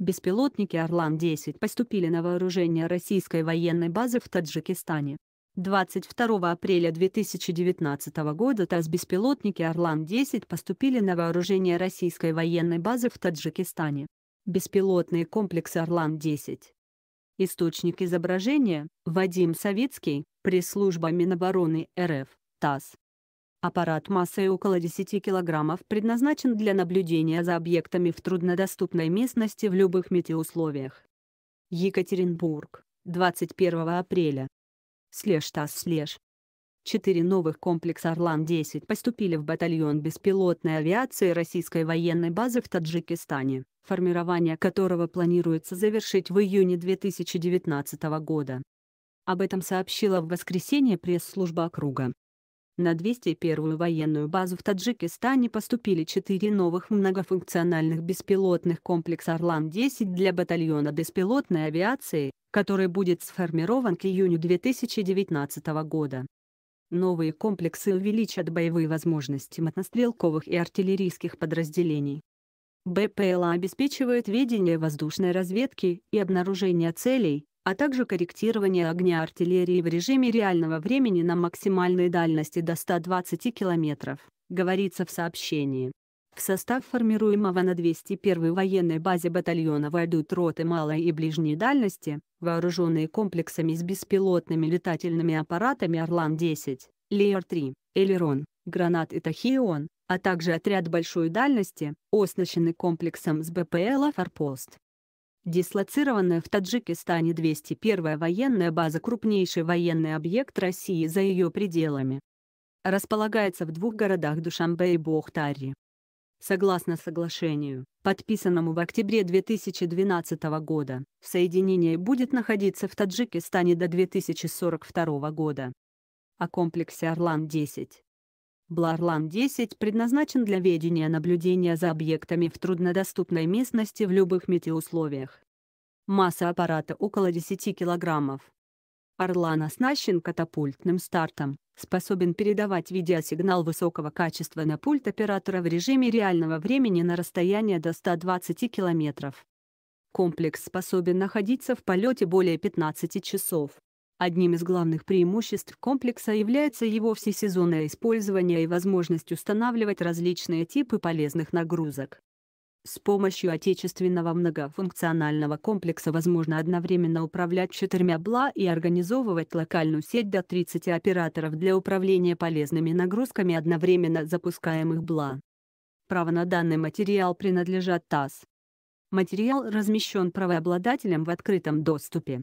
Беспилотники «Орлан-10» поступили на вооружение российской военной базы в Таджикистане. 22 апреля 2019 года ТАСС беспилотники «Орлан-10» поступили на вооружение российской военной базы в Таджикистане. Беспилотные комплексы «Орлан-10». Источник изображения – Вадим Савицкий, пресс-служба Минобороны РФ, ТАСС. Аппарат массой около 10 кг предназначен для наблюдения за объектами в труднодоступной местности в любых метеоусловиях. Екатеринбург, 21 апреля. Слеж ТАСС Слеж. Четыре новых комплекса «Орлан-10» поступили в батальон беспилотной авиации российской военной базы в Таджикистане, формирование которого планируется завершить в июне 2019 года. Об этом сообщила в воскресенье пресс-служба округа. На 201-ю военную базу в Таджикистане поступили четыре новых многофункциональных беспилотных комплекса «Орлан-10» для батальона беспилотной авиации, который будет сформирован к июню 2019 года. Новые комплексы увеличат боевые возможности мотострелковых и артиллерийских подразделений. БПЛА обеспечивает ведение воздушной разведки и обнаружение целей, а также корректирование огня артиллерии в режиме реального времени на максимальной дальности до 120 км, говорится в сообщении. В состав формируемого на 201-й военной базе батальона войдут роты малой и ближней дальности, вооруженные комплексами с беспилотными летательными аппаратами «Орлан-10», «Леер-3», «Элерон», «Гранат» и «Тахион», а также отряд большой дальности, оснащенный комплексом с БПЛа Фарпост. Дислоцированная в Таджикистане 201-я военная база – крупнейший военный объект России за ее пределами. Располагается в двух городах Душамбе и Бохтари. Согласно соглашению, подписанному в октябре 2012 года, соединение будет находиться в Таджикистане до 2042 года. О комплексе «Орлан-10» Бларлан-10 предназначен для ведения наблюдения за объектами в труднодоступной местности в любых метеоусловиях. Масса аппарата около 10 килограммов. Орлан оснащен катапультным стартом, способен передавать видеосигнал высокого качества на пульт оператора в режиме реального времени на расстояние до 120 километров. Комплекс способен находиться в полете более 15 часов. Одним из главных преимуществ комплекса является его всесезонное использование и возможность устанавливать различные типы полезных нагрузок. С помощью отечественного многофункционального комплекса возможно одновременно управлять четырьмя БЛА и организовывать локальную сеть до 30 операторов для управления полезными нагрузками одновременно запускаемых БЛА. Право на данный материал принадлежат ТАСС. Материал размещен правообладателем в открытом доступе.